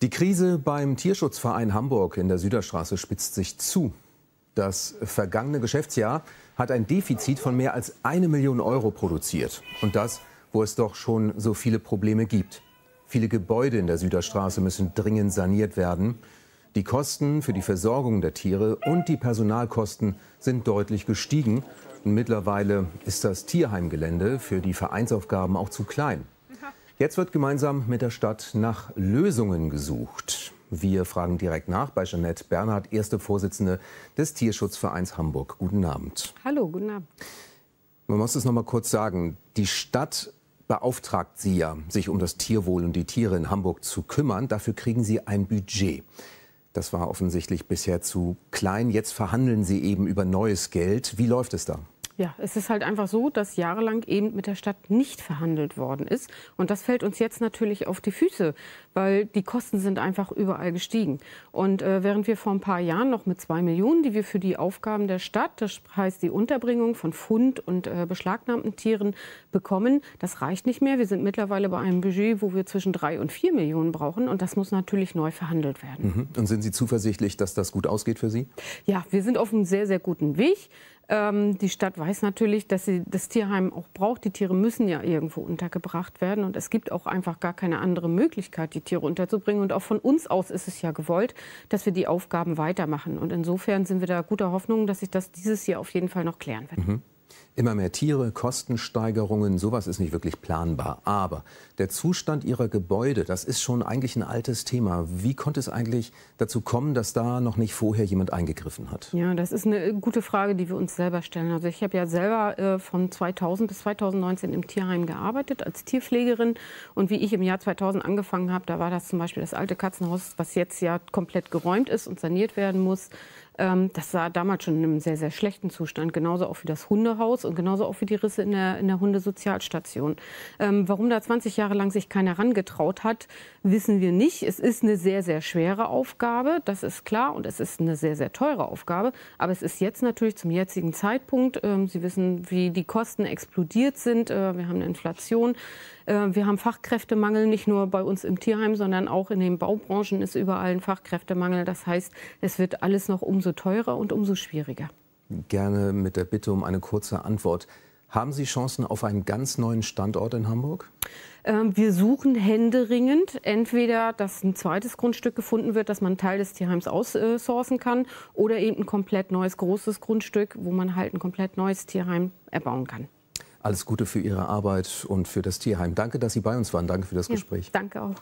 Die Krise beim Tierschutzverein Hamburg in der Süderstraße spitzt sich zu. Das vergangene Geschäftsjahr hat ein Defizit von mehr als eine Million Euro produziert. Und das, wo es doch schon so viele Probleme gibt. Viele Gebäude in der Süderstraße müssen dringend saniert werden. Die Kosten für die Versorgung der Tiere und die Personalkosten sind deutlich gestiegen. Und mittlerweile ist das Tierheimgelände für die Vereinsaufgaben auch zu klein. Jetzt wird gemeinsam mit der Stadt nach Lösungen gesucht. Wir fragen direkt nach bei Jeanette Bernhard, erste Vorsitzende des Tierschutzvereins Hamburg. Guten Abend. Hallo, guten Abend. Man muss es noch mal kurz sagen. Die Stadt beauftragt Sie ja, sich um das Tierwohl und die Tiere in Hamburg zu kümmern. Dafür kriegen Sie ein Budget. Das war offensichtlich bisher zu klein. Jetzt verhandeln Sie eben über neues Geld. Wie läuft es da? Ja, es ist halt einfach so, dass jahrelang eben mit der Stadt nicht verhandelt worden ist. Und das fällt uns jetzt natürlich auf die Füße, weil die Kosten sind einfach überall gestiegen. Und äh, während wir vor ein paar Jahren noch mit zwei Millionen, die wir für die Aufgaben der Stadt, das heißt die Unterbringung von Fund und äh, beschlagnahmten Tieren bekommen, das reicht nicht mehr. Wir sind mittlerweile bei einem Budget, wo wir zwischen drei und vier Millionen brauchen. Und das muss natürlich neu verhandelt werden. Mhm. Und sind Sie zuversichtlich, dass das gut ausgeht für Sie? Ja, wir sind auf einem sehr, sehr guten Weg. Ähm, die Stadt weiß natürlich, dass sie das Tierheim auch braucht. Die Tiere müssen ja irgendwo untergebracht werden. Und es gibt auch einfach gar keine andere Möglichkeit, die Tiere unterzubringen. Und auch von uns aus ist es ja gewollt, dass wir die Aufgaben weitermachen. Und insofern sind wir da guter Hoffnung, dass sich das dieses Jahr auf jeden Fall noch klären wird. Mhm. Immer mehr Tiere, Kostensteigerungen, sowas ist nicht wirklich planbar. Aber der Zustand ihrer Gebäude, das ist schon eigentlich ein altes Thema. Wie konnte es eigentlich dazu kommen, dass da noch nicht vorher jemand eingegriffen hat? Ja, das ist eine gute Frage, die wir uns selber stellen. Also ich habe ja selber äh, von 2000 bis 2019 im Tierheim gearbeitet als Tierpflegerin. Und wie ich im Jahr 2000 angefangen habe, da war das zum Beispiel das alte Katzenhaus, was jetzt ja komplett geräumt ist und saniert werden muss. Ähm, das sah damals schon in einem sehr, sehr schlechten Zustand, genauso auch wie das Hundehaus und genauso auch wie die Risse in der, in der Hundesozialstation. Ähm, warum da 20 Jahre lang sich keiner herangetraut hat, wissen wir nicht. Es ist eine sehr, sehr schwere Aufgabe, das ist klar, und es ist eine sehr, sehr teure Aufgabe. Aber es ist jetzt natürlich zum jetzigen Zeitpunkt, ähm, Sie wissen, wie die Kosten explodiert sind, äh, wir haben eine Inflation. Äh, wir haben Fachkräftemangel, nicht nur bei uns im Tierheim, sondern auch in den Baubranchen ist überall ein Fachkräftemangel. Das heißt, es wird alles noch umso umso teurer und umso schwieriger. Gerne mit der Bitte um eine kurze Antwort. Haben Sie Chancen auf einen ganz neuen Standort in Hamburg? Ähm, wir suchen händeringend, entweder, dass ein zweites Grundstück gefunden wird, dass man einen Teil des Tierheims aussourcen kann, oder eben ein komplett neues großes Grundstück, wo man halt ein komplett neues Tierheim erbauen kann. Alles Gute für Ihre Arbeit und für das Tierheim. Danke, dass Sie bei uns waren. Danke für das Gespräch. danke auch.